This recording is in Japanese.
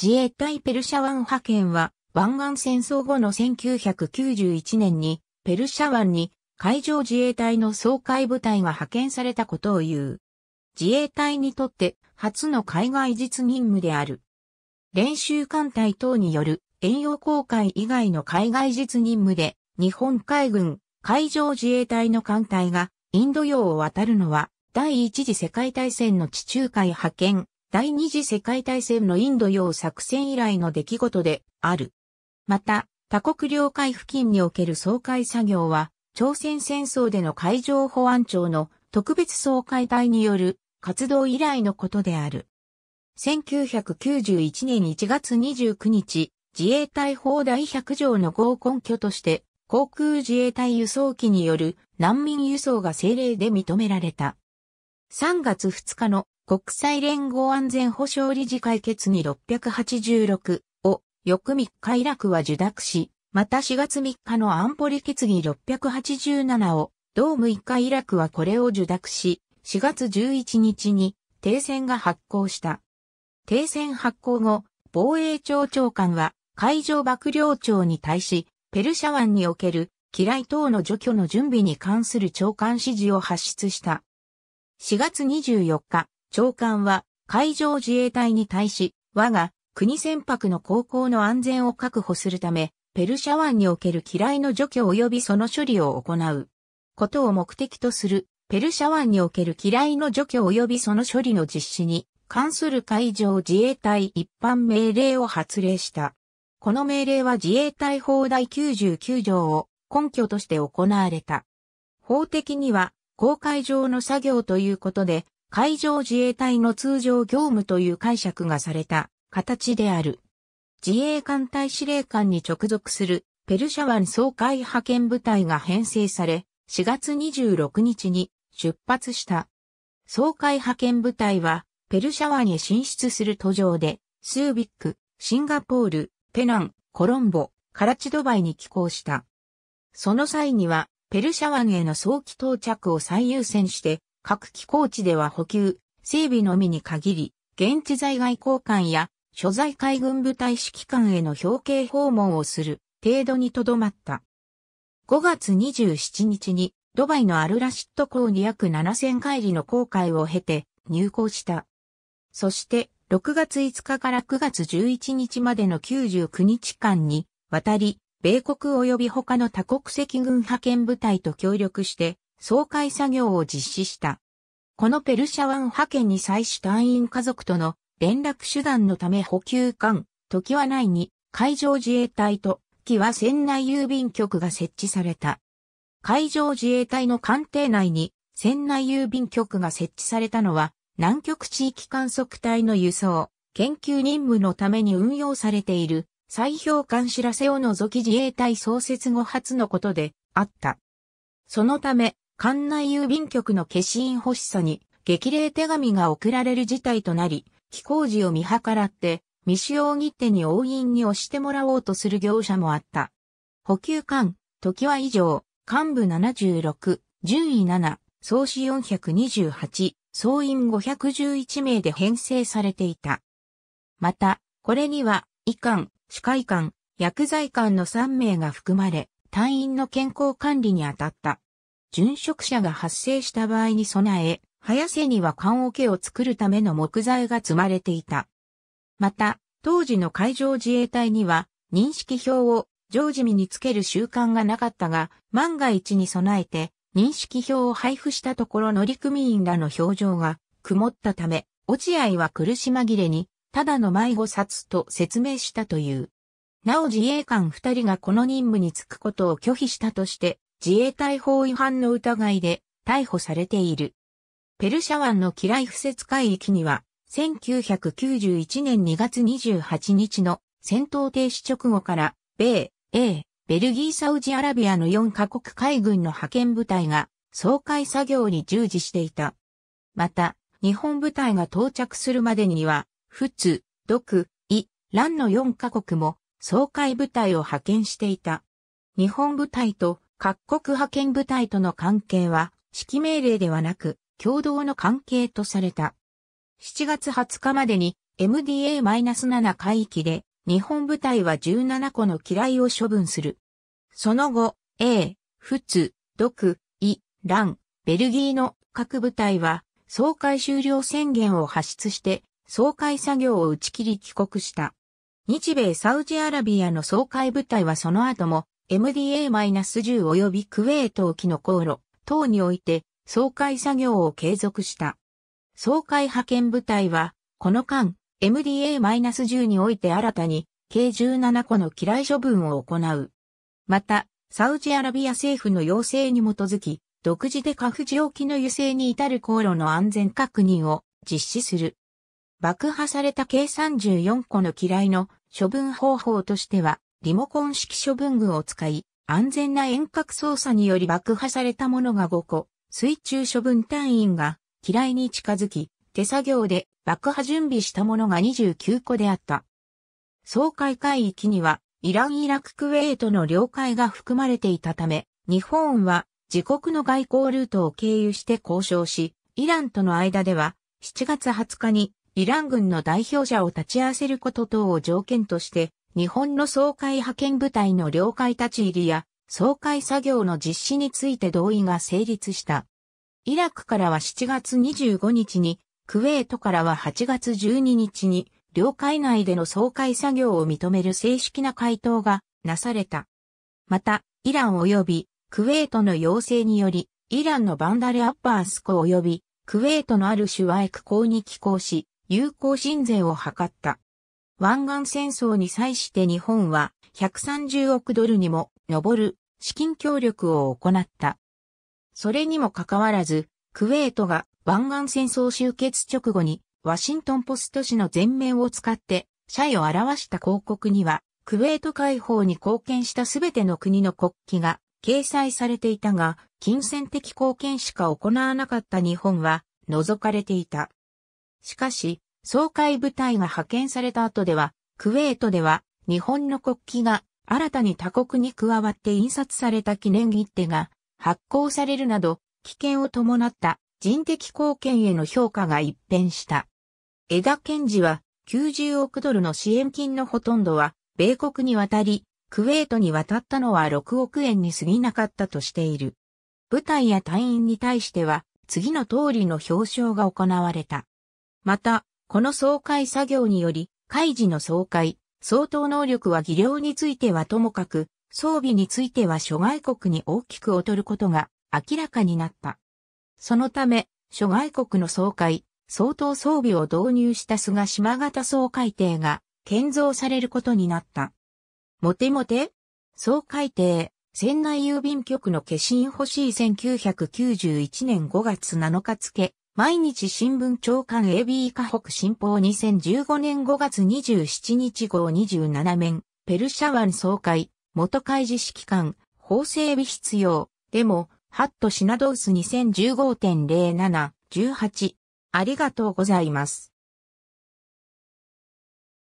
自衛隊ペルシャ湾派遣は、湾岸戦争後の1991年に、ペルシャ湾に海上自衛隊の総会部隊が派遣されたことを言う。自衛隊にとって初の海外実任務である。練習艦隊等による遠洋航海以外の海外実任務で、日本海軍海上自衛隊の艦隊がインド洋を渡るのは第一次世界大戦の地中海派遣第二次世界大戦のインド洋作戦以来の出来事である。また、他国領海付近における総会作業は、朝鮮戦争での海上保安庁の特別総会隊による活動以来のことである。1991年1月29日、自衛隊法第100条の合根拠として、航空自衛隊輸送機による難民輸送が政令で認められた。3月2日の国際連合安全保障理事会決議686を翌3日イラクは受諾し、また4月3日の安保理決議687を同6日イラクはこれを受諾し、4月11日に停戦が発行した。停戦発行後、防衛庁長官は海上幕僚長に対し、ペルシャ湾における機雷等の除去の準備に関する長官指示を発出した。4月24日、長官は海上自衛隊に対し、我が国船舶の航行の安全を確保するため、ペルシャ湾における機雷の除去及びその処理を行うことを目的とする、ペルシャ湾における機雷の除去及びその処理の実施に関する海上自衛隊一般命令を発令した。この命令は自衛隊法第99条を根拠として行われた。法的には、公海上の作業ということで、海上自衛隊の通常業務という解釈がされた形である。自衛艦隊司令官に直属するペルシャ湾総会派遣部隊が編成され、4月26日に出発した。総会派遣部隊は、ペルシャ湾へ進出する途上で、スービック、シンガポール、ペナン、コロンボ、カラチドバイに寄港した。その際には、ペルシャ湾への早期到着を最優先して、各機構地では補給、整備のみに限り、現地在外交換や所在海軍部隊指揮官への表敬訪問をする程度にとどまった。5月27日にドバイのアルラシット港に約7000回りの航海を経て入港した。そして6月5日から9月11日までの99日間にわたり、米国及び他の多国籍軍派遣部隊と協力して総会作業を実施した。このペルシャ湾派遣に際し隊員家族との連絡手段のため補給艦、時は内に海上自衛隊と、木は船内郵便局が設置された。海上自衛隊の艦艇内に船内郵便局が設置されたのは、南極地域観測隊の輸送、研究任務のために運用されている、砕氷艦知らせを除き自衛隊創設後初のことであった。そのため、管内郵便局の消印欲しさに激励手紙が送られる事態となり、寄港時を見計らって、未使用切手に押印に押してもらおうとする業者もあった。補給艦、時は以上、幹部76、順位7、総司428、総員511名で編成されていた。また、これには、医官、歯科医官、薬剤官の3名が含まれ、隊員の健康管理に当たった。殉職者が発生した場合に備え、早瀬には棺桶を作るための木材が積まれていた。また、当時の海上自衛隊には、認識表を常時身につける習慣がなかったが、万が一に備えて、認識表を配布したところ乗組員らの表情が曇ったため、落合は苦し紛れに、ただの迷子殺と説明したという。なお自衛官二人がこの任務に就くことを拒否したとして、自衛隊法違反の疑いで逮捕されている。ペルシャ湾の機雷不設海域には、1991年2月28日の戦闘停止直後から、米、英、ベルギー・サウジアラビアの4カ国海軍の派遣部隊が、総会作業に従事していた。また、日本部隊が到着するまでには、仏、独、イ、蘭の4カ国も、総会部隊を派遣していた。日本部隊と各国派遣部隊との関係は、指揮命令ではなく、共同の関係とされた。7月20日までに MDA-7 海域で日本部隊は17個の機雷を処分する。その後、A、仏、毒、イ、ラン、ベルギーの各部隊は総会終了宣言を発出して総会作業を打ち切り帰国した。日米サウジアラビアの総会部隊はその後も MDA-10 及びクウェート沖の航路等において総海作業を継続した。総海派遣部隊は、この間、MDA-10 において新たに計17個の機雷処分を行う。また、サウジアラビア政府の要請に基づき、独自でカフジ沖の輸送に至る航路の安全確認を実施する。爆破された計34個の機雷の処分方法としては、リモコン式処分具を使い、安全な遠隔操作により爆破されたものが5個、水中処分隊員が、機雷に近づき、手作業で爆破準備したものが29個であった。総会海域には、イラン・イラク・クウェートの領海が含まれていたため、日本は自国の外交ルートを経由して交渉し、イランとの間では、7月20日にイラン軍の代表者を立ち会わせること等を条件として、日本の総会派遣部隊の領海立ち入りや、総会作業の実施について同意が成立した。イラクからは7月25日に、クウェートからは8月12日に、領海内での総会作業を認める正式な回答がなされた。また、イラン及びクウェートの要請により、イランのバンダレ・アッバース湖及びクウェートのあるシュワイク港に寄港し、有効申請を図った。湾岸戦争に際して日本は130億ドルにも上る資金協力を行った。それにもかかわらず、クウェートが湾岸戦争終結直後にワシントンポスト紙の全面を使って謝意を表した広告には、クウェート解放に貢献したすべての国の国旗が掲載されていたが、金銭的貢献しか行わなかった日本は除かれていた。しかし、総会部隊が派遣された後では、クウェートでは日本の国旗が新たに他国に加わって印刷された記念切手が発行されるなど、危険を伴った人的貢献への評価が一変した。江田賢治は90億ドルの支援金のほとんどは米国に渡り、クウェートに渡ったのは6億円に過ぎなかったとしている。部隊や隊員に対しては次の通りの表彰が行われた。また、この総会作業により、開示の総会、相当能力は技量についてはともかく、装備については諸外国に大きく劣ることが明らかになった。そのため、諸外国の総会、相当装備を導入した菅島型総会艇が建造されることになった。モテモテ総会艇、船内郵便局の化身欲しい1991年5月7日付、毎日新聞長官 AB 河北新報2015年5月27日号27面、ペルシャ湾総会、元開示指揮官、法整備必要、でも、ハットシナドウス2015.07、18。ありがとうございます。